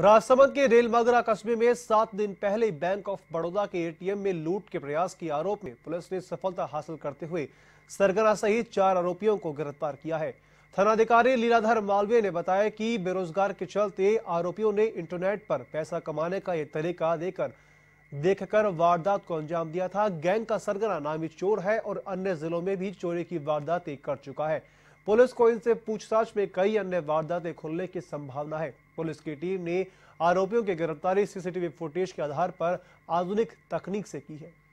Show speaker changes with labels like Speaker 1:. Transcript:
Speaker 1: राजसमंद के रेलमगरा कस्बे में सात दिन पहले बैंक ऑफ बड़ौदा के एटीएम में लूट के प्रयास के आरोप में पुलिस ने सफलता हासिल करते हुए सरगना सहित चार आरोपियों को गिरफ्तार किया है थानाधिकारी लीलाधर मालवीय ने बताया कि बेरोजगार के चलते आरोपियों ने इंटरनेट पर पैसा कमाने का यह तरीका देकर देखकर वारदात को अंजाम दिया था गैंग का सरगना नामी चोर है और अन्य जिलों में भी चोरी की वारदातें कर चुका है पुलिस को इनसे पूछताछ में कई अन्य वारदातें खुलने की संभावना है पुलिस की टीम ने आरोपियों की गिरफ्तारी सीसीटीवी फुटेज के आधार पर आधुनिक तकनीक से की है